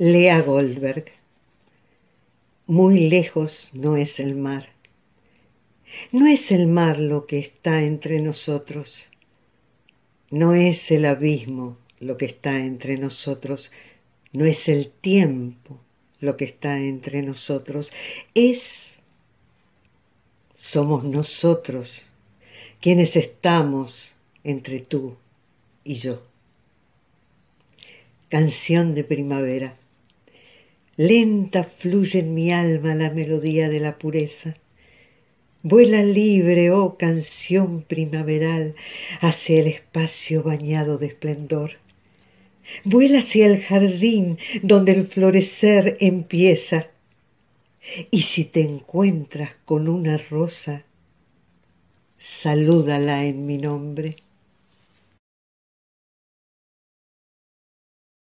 Lea Goldberg. Muy lejos no es el mar. No es el mar lo que está entre nosotros. No es el abismo lo que está entre nosotros. No es el tiempo lo que está entre nosotros. Es... Somos nosotros quienes estamos entre tú y yo. Canción de primavera. Lenta fluye en mi alma la melodía de la pureza. Vuela libre, oh canción primaveral, hacia el espacio bañado de esplendor. Vuela hacia el jardín donde el florecer empieza. Y si te encuentras con una rosa, salúdala en mi nombre.